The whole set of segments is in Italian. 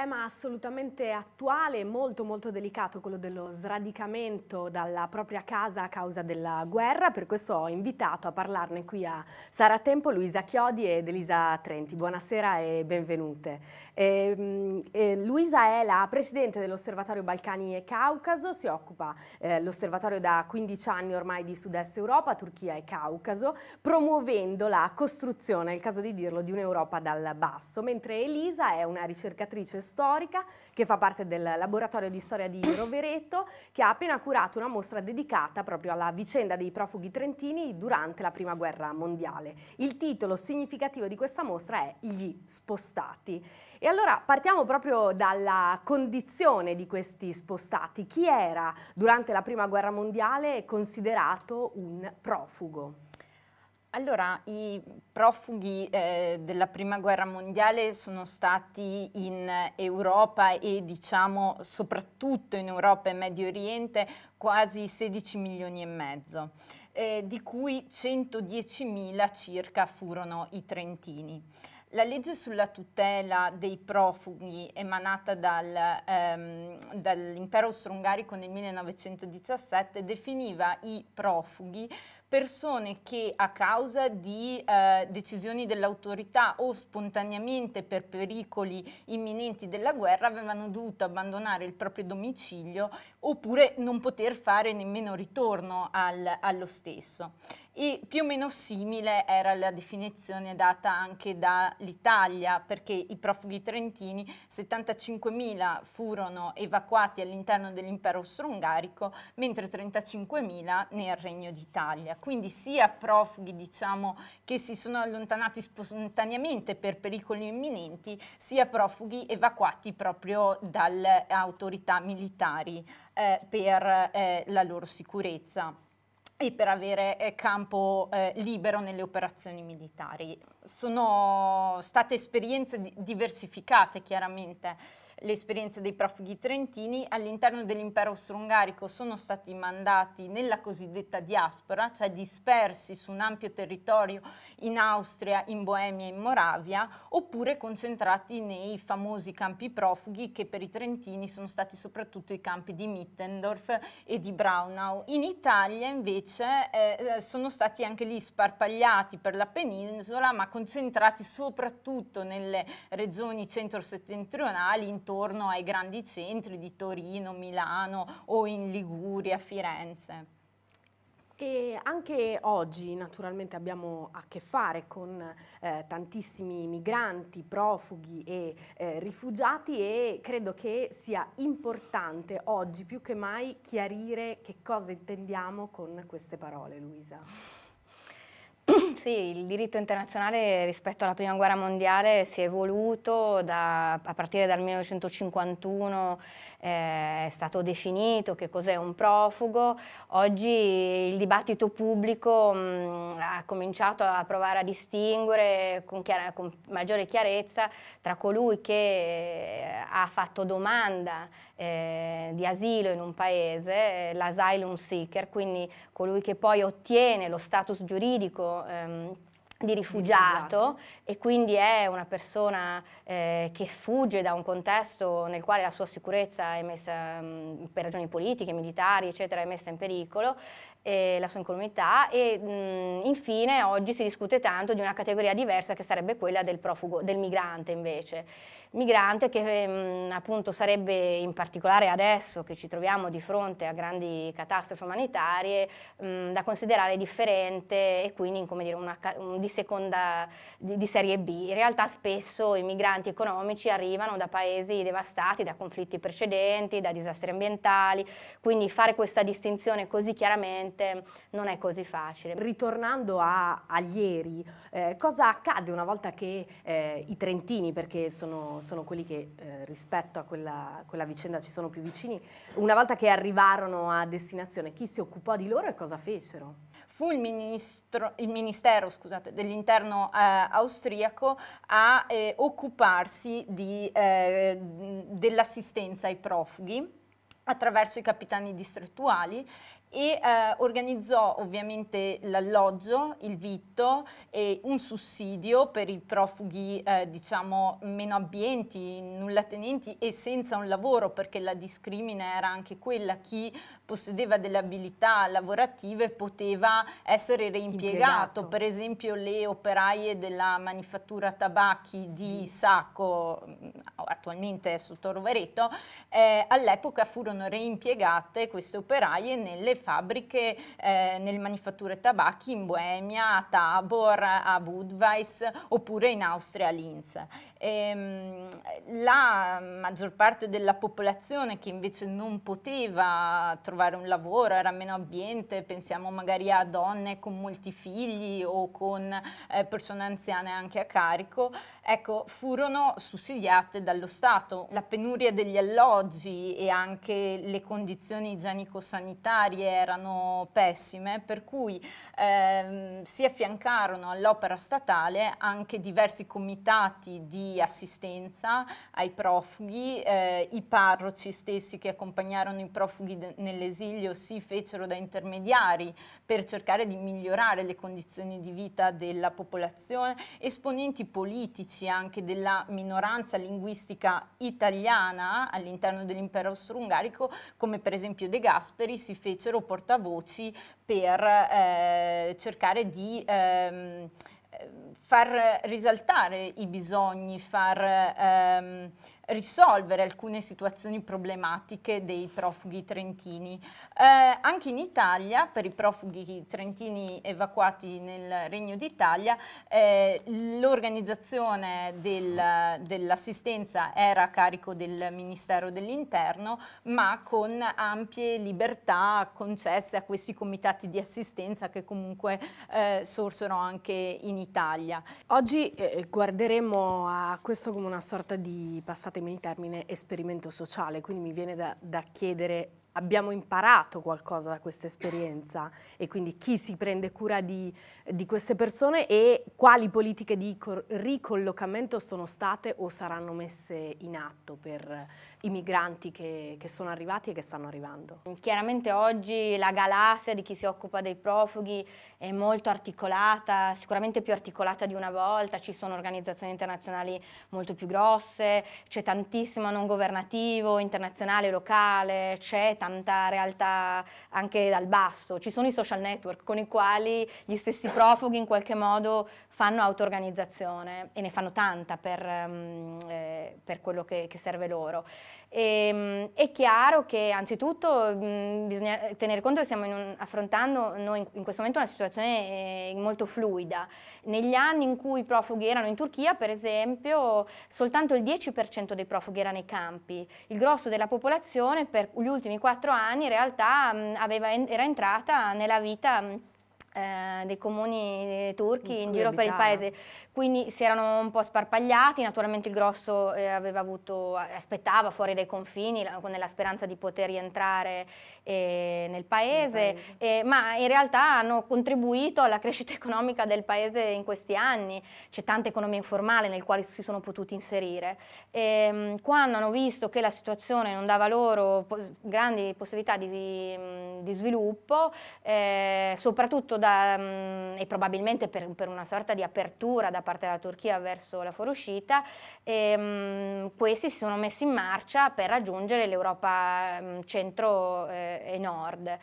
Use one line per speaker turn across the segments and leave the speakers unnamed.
Tema assolutamente attuale e molto molto delicato, quello dello sradicamento dalla propria casa a causa della guerra, per questo ho invitato a parlarne qui a Sara Tempo, Luisa Chiodi ed Elisa Trenti. Buonasera e benvenute. E, ehm, e eh, Luisa è la presidente dell'Osservatorio Balcani e Caucaso, si occupa eh, l'osservatorio da 15 anni ormai di Sud-Est Europa, Turchia e Caucaso, promuovendo la costruzione, è il caso di dirlo, di un'Europa dal basso, mentre Elisa è una ricercatrice storica, che fa parte del laboratorio di storia di Rovereto, che ha appena curato una mostra dedicata proprio alla vicenda dei profughi trentini durante la Prima Guerra Mondiale. Il titolo significativo di questa mostra è Gli spostati. E allora partiamo proprio dalla condizione di questi spostati. Chi era durante la Prima Guerra Mondiale considerato un profugo?
Allora, i profughi eh, della Prima Guerra Mondiale sono stati in Europa e diciamo soprattutto in Europa e Medio Oriente quasi 16 milioni e mezzo, eh, di cui 110 mila circa furono i trentini. La legge sulla tutela dei profughi emanata dal, ehm, dall'impero austro-ungarico nel 1917 definiva i profughi persone che a causa di eh, decisioni dell'autorità o spontaneamente per pericoli imminenti della guerra avevano dovuto abbandonare il proprio domicilio oppure non poter fare nemmeno ritorno al, allo stesso. E più o meno simile era la definizione data anche dall'Italia, perché i profughi trentini, 75.000 furono evacuati all'interno dell'impero austro-ungarico, mentre 35.000 nel Regno d'Italia. Quindi sia profughi diciamo, che si sono allontanati spontaneamente per pericoli imminenti, sia profughi evacuati proprio dalle autorità militari eh, per eh, la loro sicurezza e per avere eh, campo eh, libero nelle operazioni militari. Sono state esperienze diversificate chiaramente le esperienze dei profughi trentini all'interno dell'impero austro-ungarico sono stati mandati nella cosiddetta diaspora, cioè dispersi su un ampio territorio in Austria, in Boemia e in Moravia, oppure concentrati nei famosi campi profughi che per i trentini sono stati soprattutto i campi di Mittendorf e di Braunau. In Italia invece eh, eh sono stati anche lì sparpagliati per la penisola, ma concentrati soprattutto nelle regioni centro-settentrionali, intorno ai grandi centri di Torino, Milano o in Liguria, Firenze.
E anche oggi naturalmente abbiamo a che fare con eh, tantissimi migranti, profughi e eh, rifugiati e credo che sia importante oggi più che mai chiarire che cosa intendiamo con queste parole, Luisa.
Sì, il diritto internazionale rispetto alla prima guerra mondiale si è evoluto da, a partire dal 1951 eh, è stato definito che cos'è un profugo. Oggi il dibattito pubblico mh, mm, ha cominciato a provare a distinguere con, chiara, con maggiore chiarezza tra colui che eh, ha fatto domanda eh, di asilo in un paese, eh, l'asylum seeker, quindi colui che poi ottiene lo status giuridico ehm, di rifugiato, rifugiato, e quindi è una persona eh, che fugge da un contesto nel quale la sua sicurezza è messa mh, mm, per ragioni politiche, militari, eccetera, è messa in pericolo, eh, la sua incolumità e mh, mm, infine oggi si discute tanto di una categoria diversa che sarebbe quella del profugo, del migrante invece migrante che mm, appunto sarebbe in particolare adesso che ci troviamo di fronte a grandi catastrofe umanitarie mm, da considerare differente e quindi come dire, una, di seconda di, di serie B. In realtà spesso i migranti economici arrivano da paesi devastati da conflitti precedenti, da disastri ambientali, quindi fare questa distinzione così chiaramente non è così facile.
Ritornando a, a ieri, eh, cosa accade una volta che eh, i trentini, perché sono sono, quelli che eh, rispetto a quella, quella, vicenda ci sono più vicini. Una volta che arrivarono a destinazione, chi si occupò di loro e cosa fecero?
Fu il, ministro, il ministero dell'interno eh, austriaco a eh, occuparsi eh, dell'assistenza ai profughi attraverso i capitani distrettuali e eh, organizzò ovviamente l'alloggio, il vitto e un sussidio per i profughi eh, diciamo meno abbienti, nullatenenti e senza un lavoro perché la discrimina era anche quella chi possedeva delle abilità lavorative poteva essere reimpiegato, Impiegato. per esempio le operaie della manifattura tabacchi di mm. Sacco, attualmente sotto Rovereto, eh, all'epoca furono reimpiegate queste operaie nelle fabbriche eh, nelle manifatture tabacchi in Boemia, a Tabor, a Budweis oppure in Austria, a Linz. Ehm, la maggior parte della popolazione che invece non poteva trovare un lavoro, era meno ambiente, pensiamo magari a donne con molti figli o con eh, persone anziane anche a carico, ecco, furono sussidiate dallo Stato. La penuria degli alloggi e anche le condizioni igienico-sanitarie erano pessime, per cui ehm, si affiancarono all'opera statale anche diversi comitati di assistenza ai profughi, eh, i parroci stessi che accompagnarono i profughi nell'esilio si fecero da intermediari per cercare di migliorare le condizioni di vita della popolazione, esponenti politici anche della minoranza linguistica italiana all'interno dell'impero austro-ungarico, come per esempio De Gasperi, si fecero portavoci per eh, cercare di... Ehm, far risaltare i bisogni, far ehm, risolvere alcune situazioni problematiche dei profughi trentini. Eh, anche in Italia, per i profughi trentini evacuati nel Regno d'Italia, eh, l'organizzazione del, dell'assistenza era a carico del Ministero dell'Interno, ma con ampie libertà concesse a questi comitati di assistenza che comunque eh, sorsero anche in Italia. Oggi eh, guarderemo
a questo come una sorta di passata passatemmi il termine, esperimento sociale, quindi mi viene da, da chiedere abbiamo imparato qualcosa da questa esperienza e quindi chi si prende cura di, di queste persone e quali politiche di ricollocamento sono state o saranno messe in atto per i migranti che, che sono
arrivati e che stanno arrivando. Chiaramente oggi la galassia di chi si occupa dei profughi è molto articolata, sicuramente più articolata di una volta, ci sono organizzazioni internazionali molto più grosse, c'è tantissimo non governativo, internazionale, locale, c'è tantissimo tanta realtà anche dal basso. Ci sono i social network con i quali gli stessi profughi in qualche modo fanno auto-organizzazione e ne fanno tanta per, ehm, eh, per quello che, che, serve loro. E, ehm, è chiaro che anzitutto bisogna tenere conto che stiamo un, affrontando noi in, questo momento una situazione eh, molto fluida. Negli anni in cui i profughi erano in Turchia, per esempio, soltanto il 10% dei profughi era nei campi, il grosso della popolazione per gli ultimi 40 24 anni in realtà mh, aveva, era entrata nella vita eh, dei comuni eh, turchi in, in giro abitava. per il paese, quindi si erano un po' sparpagliati, naturalmente il grosso eh, avuto, aspettava fuori dai confini la, nella speranza di poter rientrare eh, nel paese, paese. Eh, ma in realtà hanno contribuito alla crescita economica del paese in questi anni, c'è tanta economia informale nel quale si sono potuti inserire. E, ehm, quando hanno visto che la situazione non dava loro pos grandi possibilità di, mm, di sviluppo, soprattutto da da, mm, e probabilmente per, per, una sorta di apertura da parte della Turchia verso la fuoriuscita, e, ehm, questi si sono messi in marcia per raggiungere l'Europa mm, centro eh, e nord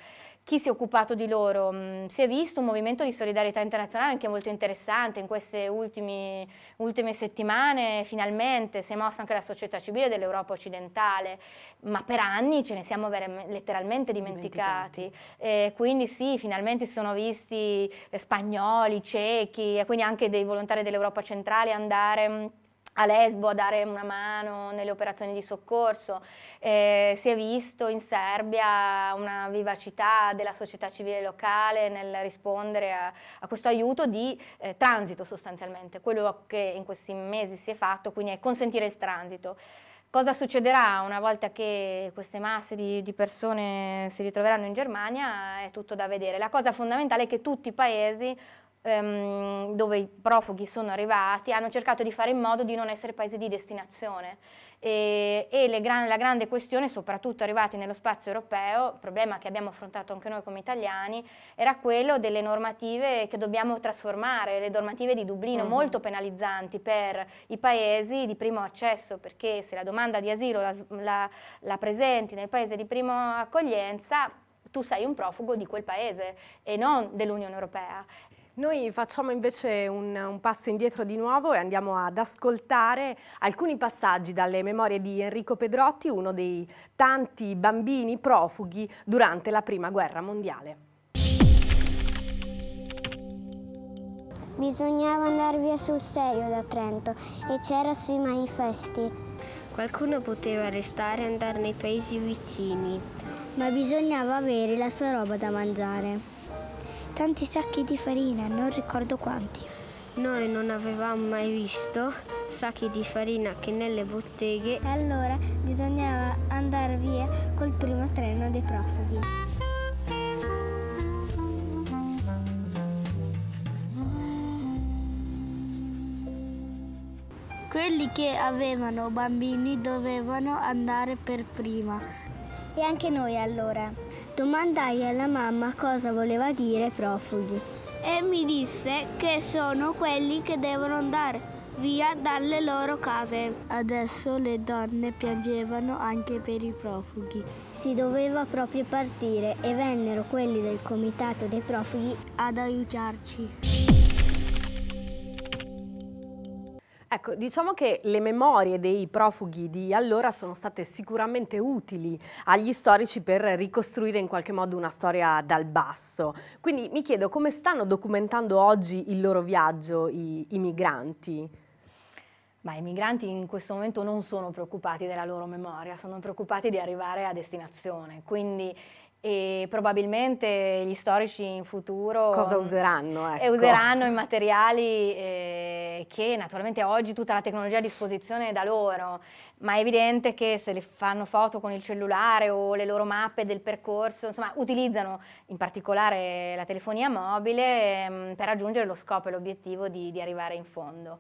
chi si è occupato di loro? Mm, si è visto un movimento di solidarietà internazionale anche molto interessante in queste ultimi, ultime settimane, finalmente si è mossa anche la società civile dell'Europa occidentale, ma per anni ce ne siamo letteralmente dimenticati. dimenticati. Eh, quindi sì, finalmente si sono visti eh, spagnoli, cechi e quindi anche dei volontari dell'Europa centrale andare mm, a Lesbo a dare una mano nelle operazioni di soccorso, eh, si è visto in Serbia una vivacità della società civile locale nel rispondere a, a questo aiuto di eh, transito sostanzialmente, quello che in questi mesi si è fatto, quindi è consentire il transito. Cosa succederà una volta che queste masse di, di, persone si ritroveranno in Germania è tutto da vedere. La cosa fondamentale è che tutti i paesi ehm, dove i profughi sono arrivati, hanno cercato di fare in modo di non essere paesi di destinazione. E, e gran, la grande questione, soprattutto arrivati nello spazio europeo, problema che abbiamo affrontato anche noi come italiani, era quello delle normative che dobbiamo trasformare, le normative di Dublino, uh mm-hmm. -huh. molto penalizzanti per i paesi di primo accesso, perché se la domanda di asilo la, la, la presenti nel paese di prima accoglienza, tu sei un profugo di quel paese e non dell'Unione Europea.
Noi facciamo invece un, un, passo indietro di nuovo e andiamo ad ascoltare alcuni passaggi dalle memorie di Enrico Pedrotti, uno dei tanti bambini profughi durante la Prima Guerra Mondiale. Bisognava andare via sul serio da Trento e c'era sui manifesti. Qualcuno poteva restare e andare nei paesi vicini, ma bisognava avere la sua roba da mangiare tanti sacchi
di farina, non ricordo quanti.
Noi non avevamo mai visto sacchi di farina che nelle botteghe. Allora bisognava andare via col
primo treno dei profughi. Quelli che avevano bambini dovevano andare per prima. E anche noi allora. Domandai alla mamma cosa voleva dire profughi e mi disse che sono quelli che devono andare via dalle loro case. Adesso le donne piangevano anche per i profughi. Si doveva proprio partire e vennero quelli del comitato dei profughi ad aiutarci. Ecco, diciamo che le memorie dei profughi di allora sono state sicuramente utili agli storici per ricostruire in qualche modo una storia dal basso. Quindi mi chiedo come stanno documentando oggi il loro viaggio i, i migranti? Ma i
migranti in questo momento non sono preoccupati della loro memoria, sono preoccupati di arrivare a destinazione. Quindi e probabilmente gli storici in futuro cosa mm, useranno ecco. useranno i materiali eh, che naturalmente oggi tutta la tecnologia a disposizione è da loro ma è evidente che se le fanno foto con il cellulare o le loro mappe del percorso insomma utilizzano in particolare la telefonia mobile ehm, per raggiungere lo scopo e l'obiettivo di, di arrivare in fondo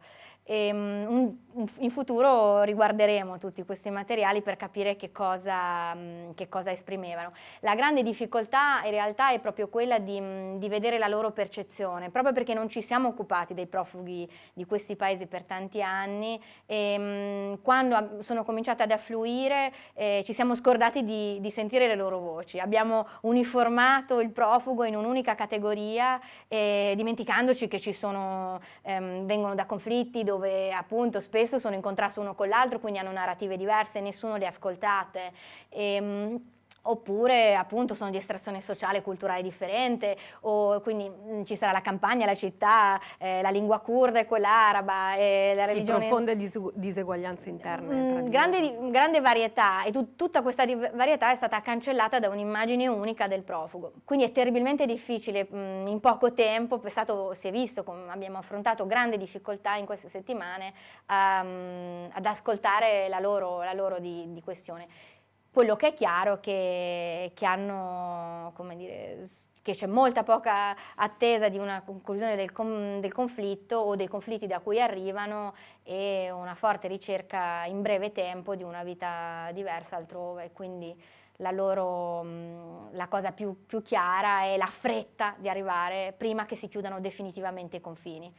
e, ehm, um, in futuro riguarderemo tutti questi materiali per capire che cosa, um, che cosa esprimevano. La grande difficoltà in realtà è proprio quella di, um, di, vedere la loro percezione, proprio perché non ci siamo occupati dei profughi di questi paesi per tanti anni e mm, quando sono cominciate ad affluire eh, ci siamo scordati di, di, sentire le loro voci. Abbiamo uniformato il profugo in un'unica categoria eh, dimenticandoci che ci sono, ehm, vengono da conflitti, dove appunto spesso sono in contrasto uno con l'altro, quindi hanno narrative diverse, nessuno le ha ascoltate. E, ehm, oppure appunto sono di estrazione sociale e culturale differente, o quindi mh, mm, ci sarà la campagna, la città, eh, la lingua kurda e quella araba, eh, la sì, religione... profonde dis- diseguaglianze interne. Mh, mm, grande, grande, varietà e tu- tutta questa varietà è stata cancellata da un'immagine unica del profugo. Quindi è terribilmente difficile mh, mm, in poco tempo, è stato, si è visto, come abbiamo affrontato grande difficoltà in queste settimane um, ad ascoltare la loro, la loro di, di questione. Quello che è chiaro è che, che hanno, come dire, che c'è molta poca attesa di una conclusione del, com del, conflitto o dei conflitti da cui arrivano e una forte ricerca in breve tempo di una vita diversa altrove. Quindi la loro, mm, la cosa più, più chiara è la fretta di arrivare prima che si chiudano definitivamente i confini.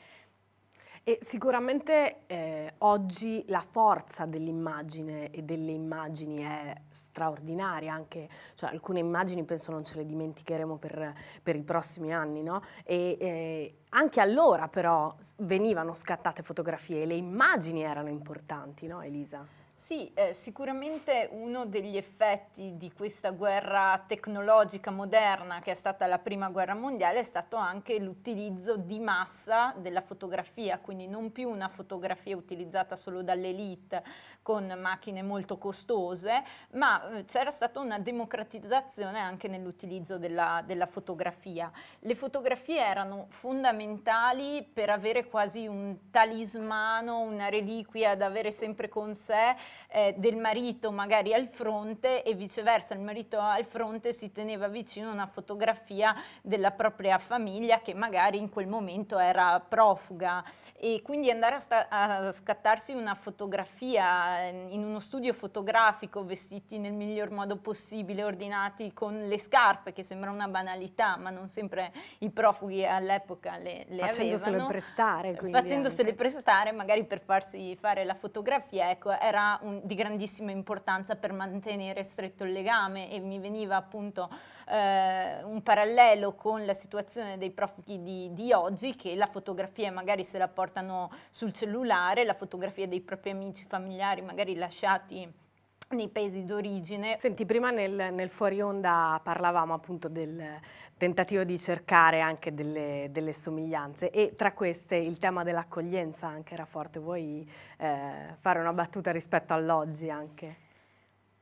E sicuramente eh, oggi la forza dell'immagine e delle immagini è straordinaria, anche, cioè, alcune immagini penso non ce le dimenticheremo per, per i prossimi anni, no? E, eh, anche allora però venivano scattate fotografie e le immagini erano importanti, no Elisa?
Sì, eh, sicuramente uno degli effetti di questa guerra tecnologica moderna che è stata la prima guerra mondiale è stato anche l'utilizzo di massa della fotografia, quindi non più una fotografia utilizzata solo dall'elite con macchine molto costose, ma eh, c'era stata una democratizzazione anche nell'utilizzo della, della fotografia. Le fotografie erano fondamentali per avere quasi un talismano, una reliquia da avere sempre con sé eh, del marito magari al fronte e viceversa il marito al fronte si teneva vicino una fotografia della propria famiglia che magari in quel momento era profuga e quindi andare a, a scattarsi una fotografia eh, in uno studio fotografico vestiti nel miglior modo possibile, ordinati con le scarpe che sembra una banalità ma non sempre i profughi all'epoca le, le facendosele avevano.
Prestare, facendosele
anche. prestare magari per farsi fare la fotografia ecco era un, di grandissima importanza per mantenere stretto il legame e mi veniva appunto eh, un parallelo con la situazione dei profughi di, di, oggi che la fotografia magari se la portano sul cellulare, la fotografia dei propri amici, familiari magari lasciati
nei paesi d'origine. Senti, prima nel, nel, fuori onda parlavamo appunto del tentativo di cercare anche delle, delle somiglianze e tra queste il tema dell'accoglienza anche era forte. Vuoi eh, fare una battuta rispetto all'oggi anche?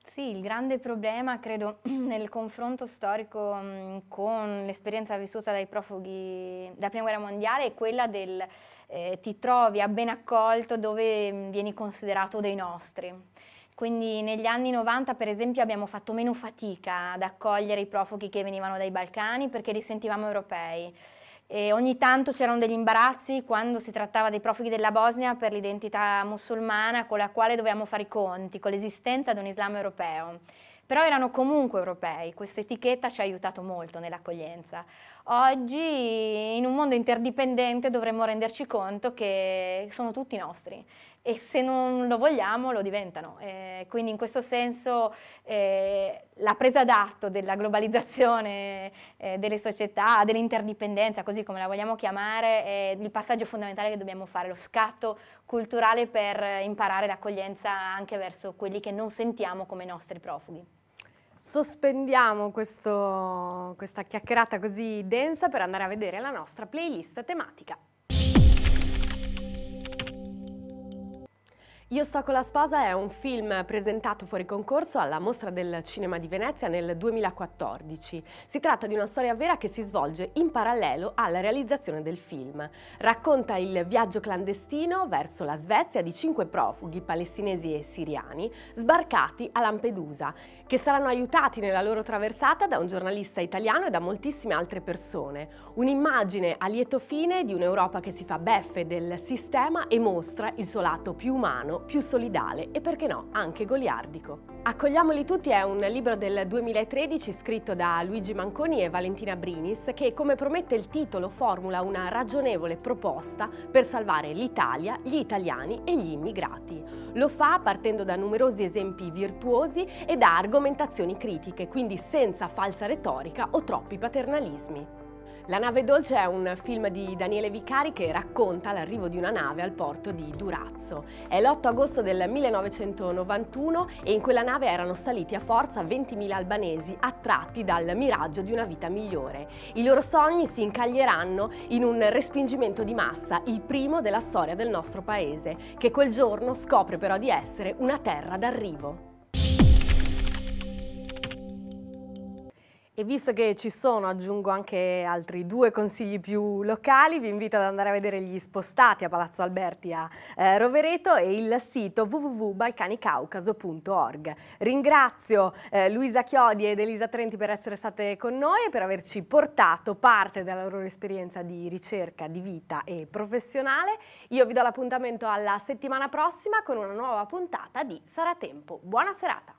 Sì, il grande problema credo nel confronto storico mh, mm, con l'esperienza vissuta dai profughi della Prima Guerra Mondiale è quella del eh, ti trovi a ben accolto dove mh, mm, vieni considerato dei nostri quindi negli anni 90 per esempio abbiamo fatto meno fatica ad accogliere i profughi che venivano dai Balcani perché li sentivamo europei. E ogni tanto c'erano degli imbarazzi quando si trattava dei profughi della Bosnia per l'identità musulmana con la quale dovevamo fare i conti, con l'esistenza di un Islam europeo. Però erano comunque europei, questa etichetta ci ha aiutato molto nell'accoglienza. Oggi in un mondo interdipendente dovremmo renderci conto che sono tutti nostri e se non lo vogliamo lo diventano. Eh, quindi in questo senso eh, la presa d'atto della globalizzazione eh, delle società, dell'interdipendenza, così come la vogliamo chiamare, è il passaggio fondamentale che dobbiamo fare, lo scatto culturale per imparare l'accoglienza anche verso quelli che non sentiamo come nostri profughi.
Sospendiamo questo, questa chiacchierata così densa per andare a vedere la nostra playlist tematica. Io sto con la sposa è un film presentato fuori concorso alla Mostra del Cinema di Venezia nel 2014. Si tratta di una storia vera che si svolge in parallelo alla realizzazione del film. Racconta il viaggio clandestino verso la Svezia di cinque profughi palestinesi e siriani sbarcati a Lampedusa, che saranno aiutati nella loro traversata da un giornalista italiano e da moltissime altre persone. Un'immagine a lieto fine di un'Europa che si fa beffe del sistema e mostra il suo lato più umano più solidale e perché no anche goliardico. Accogliamoli tutti è un libro del 2013 scritto da Luigi Manconi e Valentina Brinis che, come promette il titolo, formula una ragionevole proposta per salvare l'Italia, gli italiani e gli immigrati. Lo fa partendo da numerosi esempi virtuosi e da argomentazioni critiche, quindi senza falsa retorica o troppi paternalismi. La nave dolce è un film di Daniele Vicari che racconta l'arrivo di una nave al porto di Durazzo. È l'8 agosto del 1991 e in quella nave erano saliti a forza 20.000 albanesi attratti dal miraggio di una vita migliore. I loro sogni si incaglieranno in un respingimento di massa, il primo della storia del nostro paese, che quel giorno scopre però di essere una terra d'arrivo. E visto che ci sono, aggiungo anche altri due consigli più locali, vi invito ad andare a vedere gli spostati a Palazzo Alberti a eh, Rovereto e il sito www.balcanicaucaso.org. Ringrazio eh, Luisa Chiodi ed Elisa Trenti per essere state con noi e per averci portato parte della loro esperienza di ricerca, di vita e professionale. Io vi do l'appuntamento alla settimana prossima con una nuova puntata di Sarà Tempo. Buona serata!